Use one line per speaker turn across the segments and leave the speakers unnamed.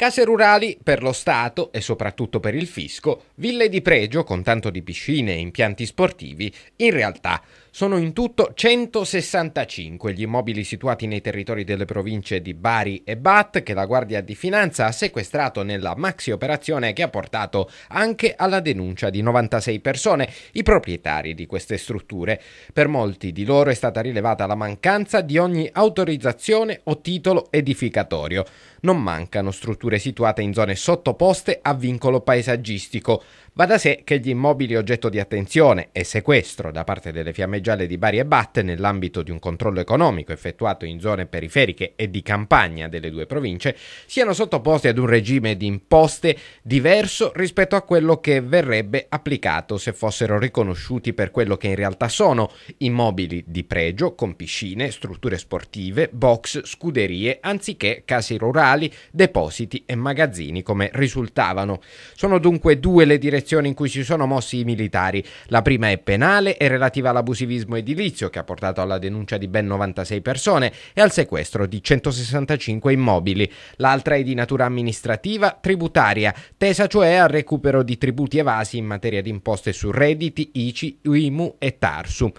Case rurali per lo Stato e soprattutto per il fisco, ville di pregio con tanto di piscine e impianti sportivi, in realtà sono in tutto 165 gli immobili situati nei territori delle province di Bari e Bat che la Guardia di Finanza ha sequestrato nella maxi operazione che ha portato anche alla denuncia di 96 persone, i proprietari di queste strutture. Per molti di loro è stata rilevata la mancanza di ogni autorizzazione o titolo edificatorio. Non mancano strutture situate in zone sottoposte a vincolo paesaggistico. Va da sé che gli immobili oggetto di attenzione e sequestro da parte delle fiamme zone di Bari e Batte nell'ambito di un controllo economico effettuato in zone periferiche e di campagna delle due province siano sottoposti ad un regime di imposte diverso rispetto a quello che verrebbe applicato se fossero riconosciuti per quello che in realtà sono immobili di pregio con piscine, strutture sportive, box, scuderie, anziché case rurali, depositi e magazzini come risultavano. Sono dunque due le direzioni in cui si sono mossi i militari. La prima è penale e relativa all'abusività relativismo edilizio che ha portato alla denuncia di ben 96 persone e al sequestro di 165 immobili. L'altra è di natura amministrativa tributaria, tesa cioè al recupero di tributi evasi in materia di imposte su redditi, ICI, UIMU e TARSU.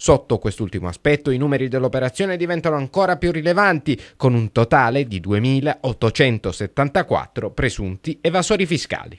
Sotto quest'ultimo aspetto i numeri dell'operazione diventano ancora più rilevanti, con un totale di 2.874 presunti evasori fiscali.